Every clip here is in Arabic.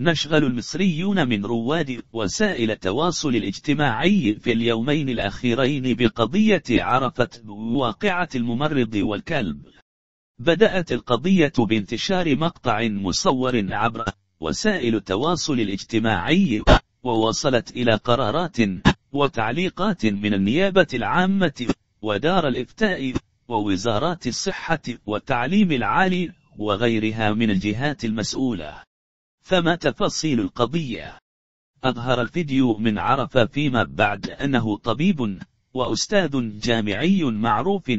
نشغل المصريون من رواد وسائل التواصل الاجتماعي في اليومين الأخيرين بقضية عرفة واقعة الممرض والكلب. بدأت القضية بانتشار مقطع مصور عبر وسائل التواصل الاجتماعي ووصلت إلى قرارات وتعليقات من النيابة العامة ودار الإفتاء ووزارات الصحة والتعليم العالي وغيرها من الجهات المسؤولة فما تفاصيل القضية أظهر الفيديو من عرفة فيما بعد أنه طبيب وأستاذ جامعي معروف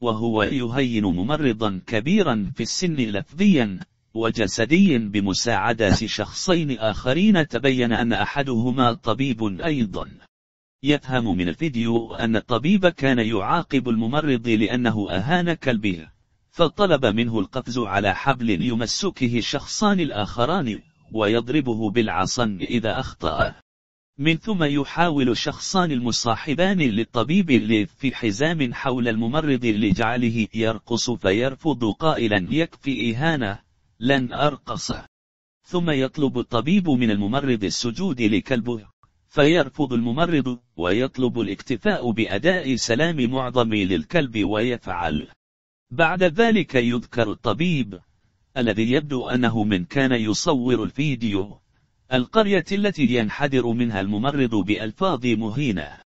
وهو يهين ممرضا كبيرا في السن لفظيا وجسديا بمساعدة شخصين آخرين تبين أن أحدهما طبيب أيضا يفهم من الفيديو أن الطبيب كان يعاقب الممرض لأنه أهان كلبه فطلب منه القفز على حبل يمسكه الشخصان الآخران ويضربه بالعصا إذا أخطأ. من ثم يحاول الشخصان المصاحبان للطبيب ليث في حزام حول الممرض لجعله يرقص فيرفض قائلا يكفي إهانة لن أرقص ثم يطلب الطبيب من الممرض السجود لكلبه فيرفض الممرض ويطلب الاكتفاء بأداء سلام معظم للكلب ويفعل بعد ذلك يذكر الطبيب الذي يبدو أنه من كان يصور الفيديو القرية التي ينحدر منها الممرض بألفاظ مهينة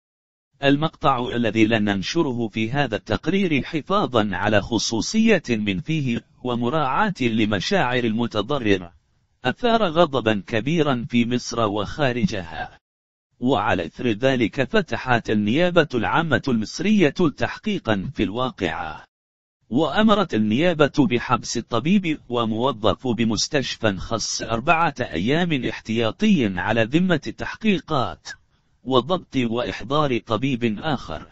المقطع الذي لن ننشره في هذا التقرير حفاظا على خصوصية من فيه ومراعاة لمشاعر المتضرر أثار غضبا كبيرا في مصر وخارجها وعلى إثر ذلك فتحت النيابة العامة المصرية تحقيقا في الواقعة وأمرت النيابة بحبس الطبيب وموظف بمستشفى خاص أربعة أيام احتياطي على ذمة التحقيقات وضبط وإحضار طبيب آخر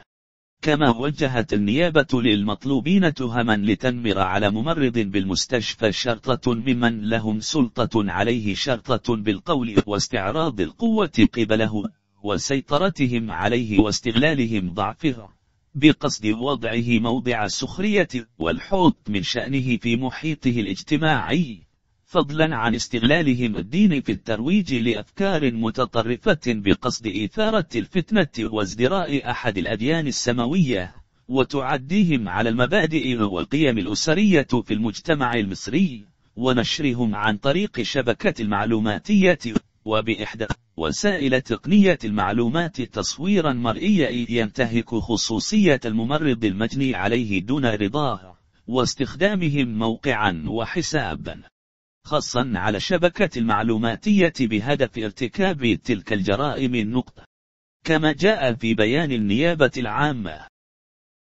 كما وجهت النيابة للمطلوبين تهما لتنمر على ممرض بالمستشفى شرطة ممن لهم سلطة عليه شرطة بالقول واستعراض القوة قبله وسيطرتهم عليه واستغلالهم ضعفه بقصد وضعه موضع السخرية والحوت من شأنه في محيطه الاجتماعي فضلا عن استغلالهم الدين في الترويج لأفكار متطرفة بقصد إثارة الفتنة وازدراء أحد الأديان السماوية وتعديهم على المبادئ والقيم الأسرية في المجتمع المصري ونشرهم عن طريق شبكة المعلوماتية وبإحدى وسائل تقنية المعلومات تصويرا مرئيا ينتهك خصوصية الممرض المجني عليه دون رضاه واستخدامهم موقعا وحسابا خاصا على الشبكة المعلوماتية بهدف ارتكاب تلك الجرائم النقطة كما جاء في بيان النيابة العامة